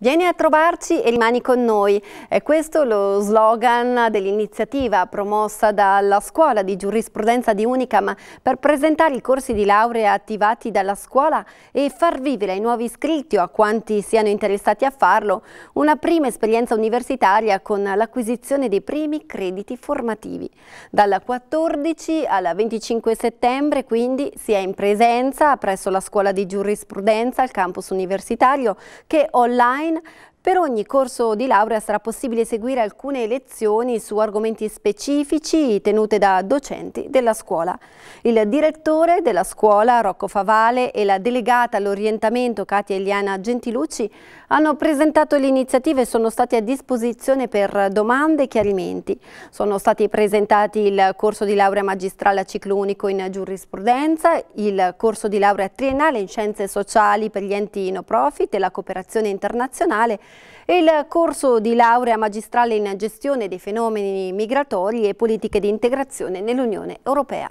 Vieni a trovarci e rimani con noi. È questo lo slogan dell'iniziativa promossa dalla Scuola di Giurisprudenza di Unicam per presentare i corsi di laurea attivati dalla scuola e far vivere ai nuovi iscritti o a quanti siano interessati a farlo una prima esperienza universitaria con l'acquisizione dei primi crediti formativi. Dal 14 al 25 settembre quindi si è in presenza presso la Scuola di Giurisprudenza al campus universitario che online mean. Per ogni corso di laurea sarà possibile seguire alcune lezioni su argomenti specifici tenute da docenti della scuola. Il direttore della scuola, Rocco Favale, e la delegata all'orientamento, Katia Eliana Gentilucci, hanno presentato l'iniziativa e sono stati a disposizione per domande e chiarimenti. Sono stati presentati il corso di laurea magistrale a ciclo unico in giurisprudenza, il corso di laurea triennale in scienze sociali per gli enti no profit e la cooperazione internazionale, il corso di laurea magistrale in gestione dei fenomeni migratori e politiche di integrazione nell'Unione Europea.